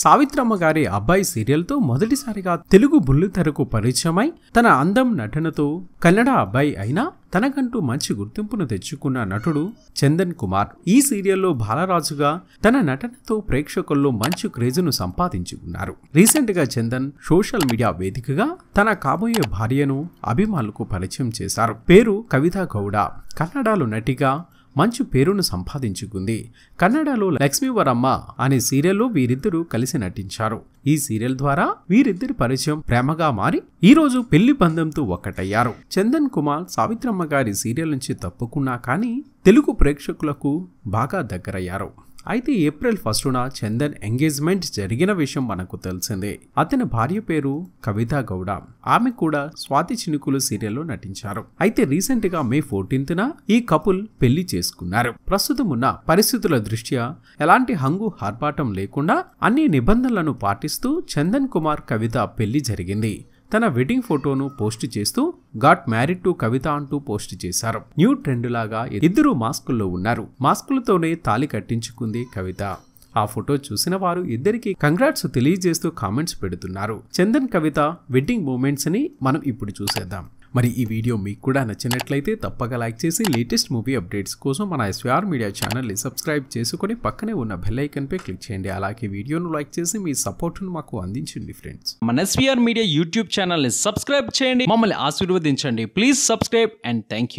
సావిత్రమ్మ గారి అబ్బాయి సీరియల్తో మొదటిసారిగా తెలుగు బుల్లితెరకు పరిచయమై తన అందం నటనతో కన్నడ అబ్బాయి అయినా తనకంటూ మంచి గుర్తింపును తెచ్చుకున్న నటుడు చందన్ కుమార్ ఈ సీరియల్లో బాలరాజుగా తన నటనతో ప్రేక్షకుల్లో మంచి క్రేజును సంపాదించుకున్నారు రీసెంట్గా చందన్ సోషల్ మీడియా వేదికగా తన కాబోయే భార్యను అభిమానులకు పరిచయం చేశారు పేరు కవిత గౌడ కన్నడలో నటిగా మంచి పేరును సంపాదించుకుంది కన్నడలో లక్ష్మీవరమ్మ అనే సీరియల్లో వీరిద్దరూ కలిసి నటించారు ఈ సీరియల్ ద్వారా వీరిద్దరి పరిచయం ప్రేమగా మారి ఈ రోజు పెళ్లి పందెంతో ఒకటయ్యారు చందన్ కుమార్ సావిత్రమ్మ గారి సీరియల్ నుంచి తప్పుకున్నా కానీ తెలుగు ప్రేక్షకులకు బాగా దగ్గరయ్యారు అయితే ఏప్రిల్ ఫస్టున చందన్ ఎంగేజ్మెంట్ జరిగిన విషయం మనకు తెలిసిందే అతని భార్య పేరు కవిత గౌడ ఆమె కూడా స్వాతి చినుకులు సీరియల్లో నటించారు అయితే రీసెంట్ గా మే ఫోర్టీన్త్న ఈ కపుల్ పెళ్లి చేసుకున్నారు ప్రస్తుతం ఉన్న పరిస్థితుల దృష్ట్యా ఎలాంటి హంగు హార్పాటం లేకుండా అన్ని నిబంధనలను పాటిస్తూ చందన్ కుమార్ కవిత పెళ్లి జరిగింది తన వెడ్డింగ్ ఫోటోను పోస్ట్ చేస్తూ గాట్ మ్యారీడ్ టు కవిత అంటూ పోస్ట్ చేశారు న్యూ ట్రెండ్ లాగా ఇద్దరు మాస్కుల్లో ఉన్నారు మాస్కులతోనే తాలి కట్టించుకుంది కవిత ఆ ఫోటో చూసిన వారు ఇద్దరికి కంగ్రాట్స్ తెలియజేస్తూ కామెంట్స్ పెడుతున్నారు చందన్ కవిత వెడ్డింగ్ మూమెంట్స్ ని మనం ఇప్పుడు చూసేద్దాం మరి ఈ వీడియో మీకు కూడా నచ్చినట్లయితే తప్పక లైక్ చేసి లేటెస్ట్ మూవీ అప్డేట్స్ కోసం మన ఎస్విఆర్ మీడియా ఛానల్ని సబ్స్క్రైబ్ చేసుకొని పక్కనే ఉన్న బెల్ ఐకన్పై క్లిక్ చేయండి అలాగే వీడియోను లైక్ చేసి మీ సపోర్ట్ను మాకు అందించండి ఫ్రెండ్స్ మన ఎస్విఆర్ మీడియా యూట్యూబ్ ఛానల్ని సబ్స్క్రైబ్ చేయండి మమ్మల్ని ఆశీర్వదించండి please subscribe and thank you